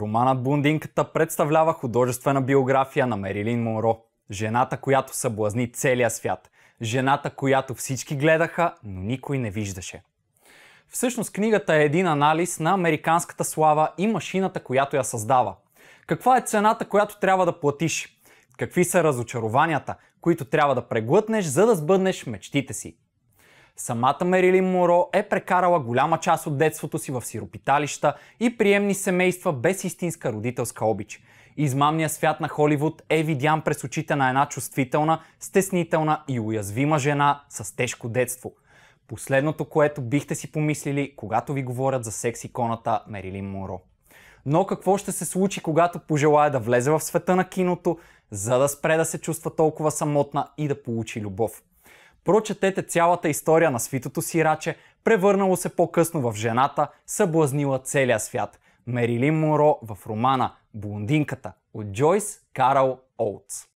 Романът Блондинката представлява художествена биография на Мерилин Монро. Жената, която съблазни целия свят. Жената, която всички гледаха, но никой не виждаше. Всъщност книгата е един анализ на американската слава и машината, която я създава. Каква е цената, която трябва да платиш? Какви са разочарованията, които трябва да преглътнеш, за да сбъднеш мечтите си? Самата Мерилин Моро е прекарала голяма част от детството си в сиропиталища и приемни семейства без истинска родителска обич. Измамният свят на Холивуд е видян през очите на една чувствителна, стеснителна и уязвима жена с тежко детство. Последното, което бихте си помислили, когато ви говорят за секс-иконата Мерилин Моро. Но какво ще се случи, когато пожелая да влезе в света на киното, за да спре да се чувства толкова самотна и да получи любов? Прочетете цялата история на свитото сираче, превърнало се по-късно в жената, съблазнила целия свят. Мерилин Моро в романа Блондинката от Джойс Карл Олдс.